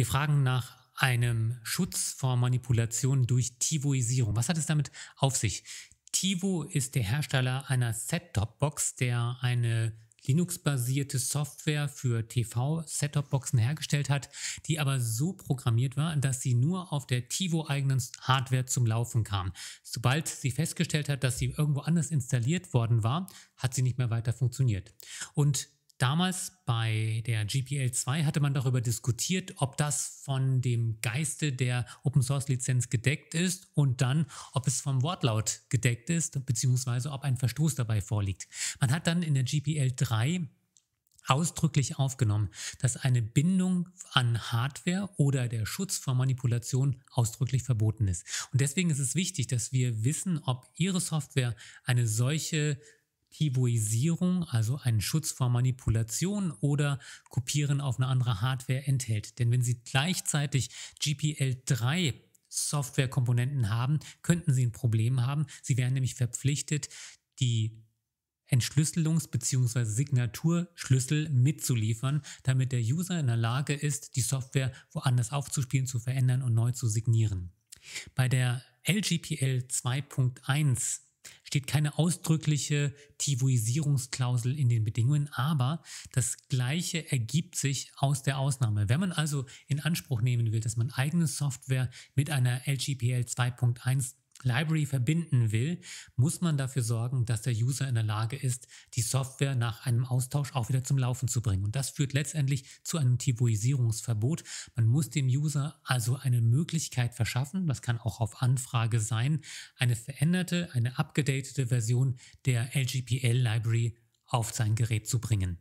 Wir fragen nach einem Schutz vor Manipulation durch Tivoisierung. Was hat es damit auf sich? Tivo ist der Hersteller einer Set-Top-Box, der eine Linux-basierte Software für TV-Set-Top-Boxen hergestellt hat, die aber so programmiert war, dass sie nur auf der Tivo-eigenen Hardware zum Laufen kam. Sobald sie festgestellt hat, dass sie irgendwo anders installiert worden war, hat sie nicht mehr weiter funktioniert. Und Damals bei der GPL 2 hatte man darüber diskutiert, ob das von dem Geiste der Open Source Lizenz gedeckt ist und dann, ob es vom Wortlaut gedeckt ist, beziehungsweise ob ein Verstoß dabei vorliegt. Man hat dann in der GPL 3 ausdrücklich aufgenommen, dass eine Bindung an Hardware oder der Schutz vor Manipulation ausdrücklich verboten ist. Und deswegen ist es wichtig, dass wir wissen, ob Ihre Software eine solche Tivoisierung, also einen Schutz vor Manipulation oder Kopieren auf eine andere Hardware enthält. Denn wenn Sie gleichzeitig GPL3 Softwarekomponenten haben, könnten Sie ein Problem haben. Sie wären nämlich verpflichtet, die Entschlüsselungs- bzw. Signaturschlüssel mitzuliefern, damit der User in der Lage ist, die Software woanders aufzuspielen, zu verändern und neu zu signieren. Bei der LGPL 2.1 steht keine ausdrückliche Tivoisierungsklausel in den Bedingungen, aber das Gleiche ergibt sich aus der Ausnahme. Wenn man also in Anspruch nehmen will, dass man eigene Software mit einer LGPL 2.1 Library verbinden will, muss man dafür sorgen, dass der User in der Lage ist, die Software nach einem Austausch auch wieder zum Laufen zu bringen. Und das führt letztendlich zu einem Tiboisierungsverbot. Man muss dem User also eine Möglichkeit verschaffen, das kann auch auf Anfrage sein, eine veränderte, eine abgedatete Version der LGPL-Library auf sein Gerät zu bringen.